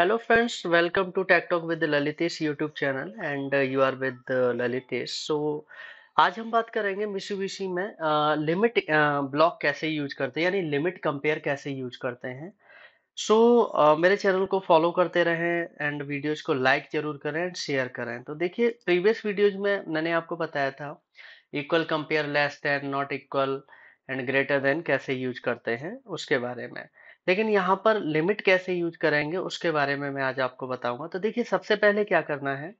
hello friends welcome to tech talk with Lalitesh YouTube channel and you are with with so uh, uh, आज हम बात करेंगे Mitsubishi में limit uh, block कैसे use करते हैं यानी लिमिट कंपेयर कैसे यूज करते हैं सो so, uh, मेरे चैनल को फॉलो करते रहें एंड वीडियोस को लाइक जरूर करें एंड शेयर करें तो देखिए प्रीवियस वीडियोज में मैंने आपको बताया था equal compare less than not equal and greater than कैसे यूज करते हैं उसके बारे में लेकिन यहाँ पर लिमिट कैसे यूज करेंगे उसके बारे में मैं आज आपको बताऊंगा तो देखिए सबसे पहले क्या करना है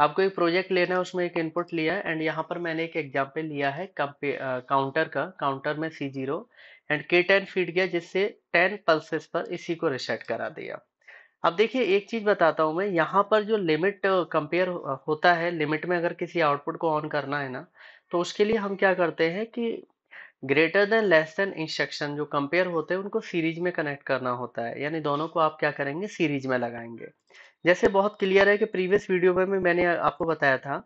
आपको एक प्रोजेक्ट लेना है उसमें एक इनपुट लिया है एंड यहाँ पर मैंने एक एग्जाम्पल लिया है काउंटर का काउंटर में C zero and K ten feed गया जिससे टेन पल्सेस पर इसी को रिसेट करा दिया अब देखिए एक चीज़ बताता हूँ मैं यहाँ पर जो लिमिट कंपेयर होता है लिमिट में अगर किसी आउटपुट को ऑन करना है ना तो उसके लिए हम क्या करते हैं कि greater than less than instruction जो कंपेयर होते हैं उनको सीरीज में कनेक्ट करना होता है यानी दोनों को आप क्या करेंगे सीरीज में लगाएंगे जैसे बहुत क्लियर है कि प्रीवियस वीडियो में मैंने आपको बताया था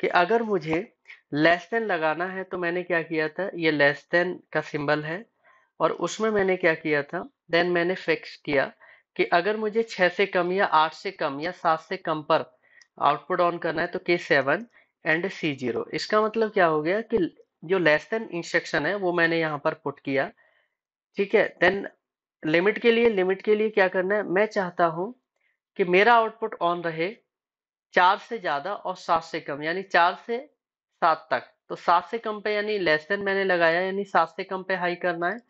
कि अगर मुझे लेस देन लगाना है तो मैंने क्या किया था ये लेस देन का सिंबल है और उसमें मैंने क्या किया था देन मैंने फिक्स किया कि अगर मुझे छः से कम या आठ से कम या सात से कम पर आउटपुट ऑन करना है तो के सेवन एंड सी जीरो इसका मतलब क्या हो गया कि जो लेस देन इंस्ट्रक्शन है वो मैंने यहाँ पर पुट किया ठीक है देन लिमिट के लिए लिमिट के लिए क्या करना है मैं चाहता हूँ कि मेरा आउटपुट ऑन रहे चार से ज़्यादा और सात से कम यानी चार से सात तक तो सात से कम पे यानी लेस देन मैंने लगाया यानी सात से कम पे हाई करना है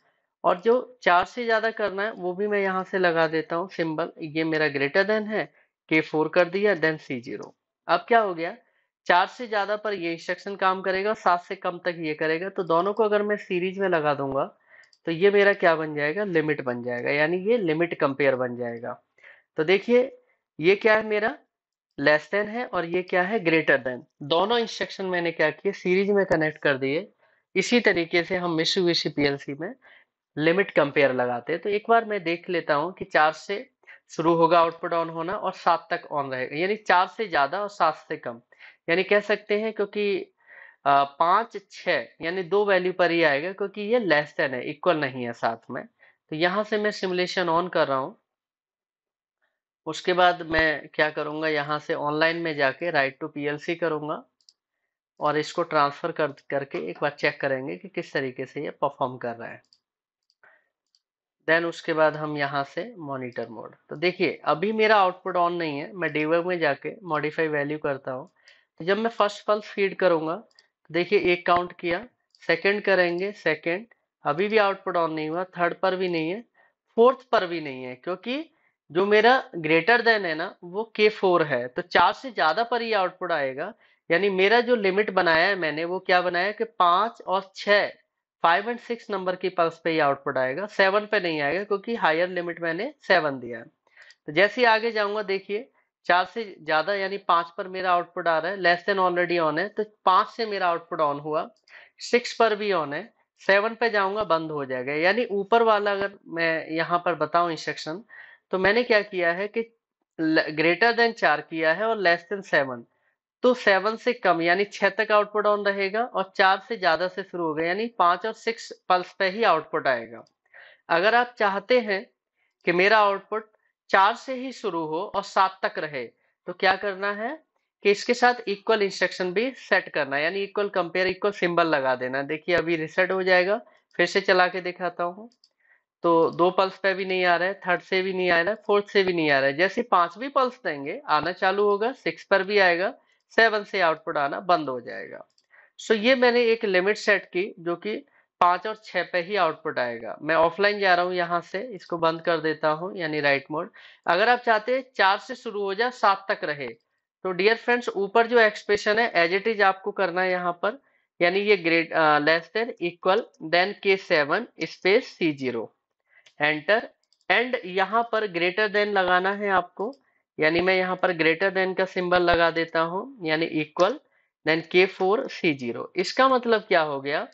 और जो चार से ज़्यादा करना है वो भी मैं यहाँ से लगा देता हूँ सिंबल ये मेरा ग्रेटर देन है के फोर कर दिया देन सी जीरो अब क्या हो गया चार से ज्यादा पर ये इंस्ट्रक्शन काम करेगा और सात से कम तक ये करेगा तो दोनों को अगर मैं सीरीज में लगा दूंगा तो ये मेरा क्या बन जाएगा लिमिट बन जाएगा यानी ये लिमिट कंपेयर बन जाएगा तो देखिए ये क्या है मेरा लेस देन है और ये क्या है ग्रेटर देन दोनों इंस्ट्रक्शन मैंने क्या किए सीरीज में कनेक्ट कर दिए इसी तरीके से हम मिशू विशी पी में लिमिट कंपेयर लगाते हैं तो एक बार मैं देख लेता हूँ कि चार से शुरू होगा आउटपुट ऑन होना और सात तक ऑन रहेगा यानी चार से ज़्यादा और सात से कम यानी कह सकते हैं क्योंकि पाँच छ यानी दो वैल्यू पर ही आएगा क्योंकि ये लेस देन है इक्वल नहीं है साथ में तो यहाँ से मैं सिमुलेशन ऑन कर रहा हूँ उसके बाद मैं क्या करूँगा यहाँ से ऑनलाइन में जाके राइट टू पीएलसी करूँगा और इसको ट्रांसफ़र कर करके एक बार चेक करेंगे कि किस तरीके से ये परफॉर्म कर रहा है देन उसके बाद हम यहाँ से मॉनिटर मोड तो देखिए अभी मेरा आउटपुट ऑन नहीं है मैं डीबग में जाके मॉडिफाई वैल्यू करता हूँ जब मैं फर्स्ट पल्स फीड करूंगा तो देखिए एक काउंट किया सेकंड करेंगे सेकंड अभी भी आउटपुट ऑन नहीं हुआ थर्ड पर भी नहीं है फोर्थ पर भी नहीं है क्योंकि जो मेरा ग्रेटर देन है ना वो के फोर है तो चार से ज्यादा पर ही आउटपुट आएगा यानी मेरा जो लिमिट बनाया है मैंने वो क्या बनाया कि पांच और छ फाइव एंड सिक्स नंबर की पल्स पे ही आउटपुट आएगा सेवन पे नहीं आएगा क्योंकि हायर लिमिट मैंने सेवन दिया है तो जैसे ही आगे जाऊंगा देखिए चार से ज्यादा यानी पांच पर मेरा आउटपुट आ रहा है लेस देन ऑलरेडी ऑन है तो पांच से मेरा आउटपुट ऑन हुआ सिक्स पर भी ऑन है सेवन पे जाऊंगा बंद हो जाएगा यानी ऊपर वाला अगर मैं यहाँ पर बताऊं इंस्ट्रक्शन तो मैंने क्या किया है कि ग्रेटर देन चार किया है और लेस देन सेवन तो सेवन से कम यानी छह तक आउटपुट ऑन रहेगा और चार से ज्यादा से शुरू होगा यानी पांच और सिक्स पल्स पे ही आउटपुट आएगा अगर आप चाहते हैं कि मेरा आउटपुट चार से ही शुरू हो और सात तक रहे तो क्या करना है कि इसके साथ इक्वल इंस्ट्रक्शन भी सेट करना यानी इक्वल कंपेयर इक्वल सिंबल लगा देना देखिए अभी रिसेट हो जाएगा फिर से चला के दिखाता हूँ तो दो पल्स पे भी नहीं आ रहा है थर्ड से भी नहीं आ रहा है फोर्थ से भी नहीं आ रहा है जैसे पांचवी पल्स देंगे आना चालू होगा सिक्स पर भी आएगा सेवन से आउटपुट आना बंद हो जाएगा सो so, ये मैंने एक लिमिट सेट की जो कि पांच और छह पे ही आउटपुट आएगा मैं ऑफलाइन जा रहा हूँ यहाँ से इसको बंद कर देता हूं यानी राइट मोड अगर आप चाहते हैं चार से शुरू हो जाए सात तक रहे तो डियर फ्रेंड्स ऊपर जो एक्सप्रेशन है एज इट इज आपको करना है यहाँ पर यानी ये great less than equal than K seven space C zero enter and यहाँ पर ग्रेटर देन लगाना है आपको यानी मैं यहाँ पर ग्रेटर देन का सिंबल लगा देता हूँ यानी equal than K four C zero इसका मतलब क्या हो गया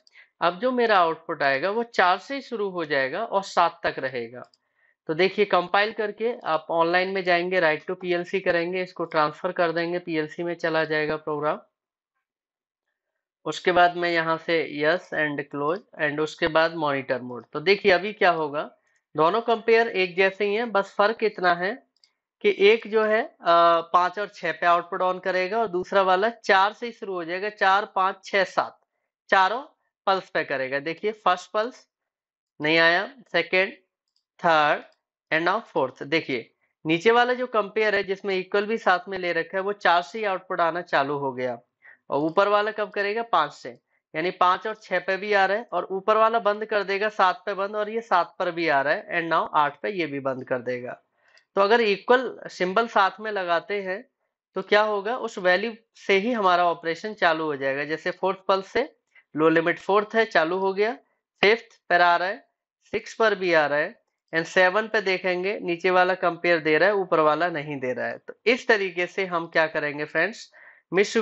अब जो मेरा आउटपुट आएगा वो चार से ही शुरू हो जाएगा और सात तक रहेगा तो देखिए कंपाइल करके आप ऑनलाइन में जाएंगे राइट टू पीएलसी करेंगे इसको ट्रांसफर कर देंगे पीएलसी में चला जाएगा प्रोग्राम उसके बाद मैं यहां से यस एंड क्लोज एंड उसके बाद मॉनिटर मोड तो देखिए अभी क्या होगा दोनों कंपेयर एक जैसे ही हैं बस फर्क इतना है कि एक जो है पांच और छह पे आउटपुट ऑन करेगा और दूसरा वाला चार से ही शुरू हो जाएगा चार पांच छह सात चारों पल्स पे करेगा देखिए फर्स्ट पल्स नहीं आया second third and of fourth देखिए नीचे वाला जो कंपेयर है जिसमें इक्वल भी साथ में ले रखा है वो चार से ही आउटपुट आना चालू हो गया और ऊपर वाला कब करेगा पांच से यानी पांच और छह पे भी आ रहा है और ऊपर वाला बंद कर देगा सात पे बंद और ये सात पर भी आ रहा है एंड नाउ आठ पे ये भी बंद कर देगा तो अगर इक्वल सिंबल साथ में लगाते हैं तो क्या होगा उस वैल्यू से ही हमारा ऑपरेशन चालू हो जाएगा जैसे फोर्थ पल्स से लो लिमिट फोर्थ है चालू हो गया फिफ्थ पर आ रहा है सिक्स पर भी आ रहा है एंड सेवन पे देखेंगे नीचे वाला कंपेयर दे रहा है ऊपर वाला नहीं दे रहा है तो इस तरीके से हम क्या करेंगे फ्रेंड्स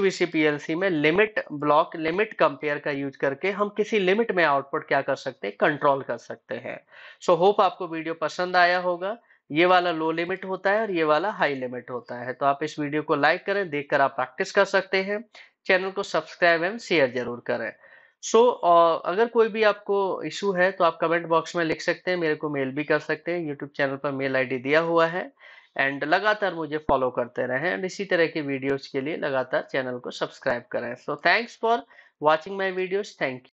विशी पीएलसी में लिमिट ब्लॉक लिमिट कंपेयर का यूज करके हम किसी लिमिट में आउटपुट क्या कर सकते हैं कंट्रोल कर सकते हैं सो so, होप आपको वीडियो पसंद आया होगा ये वाला लो लिमिट होता है और ये वाला हाई लिमिट होता है तो आप इस वीडियो को लाइक करें देखकर आप प्रैक्टिस कर सकते हैं चैनल को सब्सक्राइब एंड शेयर जरूर करें सो so, uh, अगर कोई भी आपको इशू है तो आप कमेंट बॉक्स में लिख सकते हैं मेरे को मेल भी कर सकते हैं यूट्यूब चैनल पर मेल आईडी दिया हुआ है एंड लगातार मुझे फॉलो करते रहें एंड इसी तरह के वीडियोस के लिए लगातार चैनल को सब्सक्राइब करें so thanks for watching my videos thank you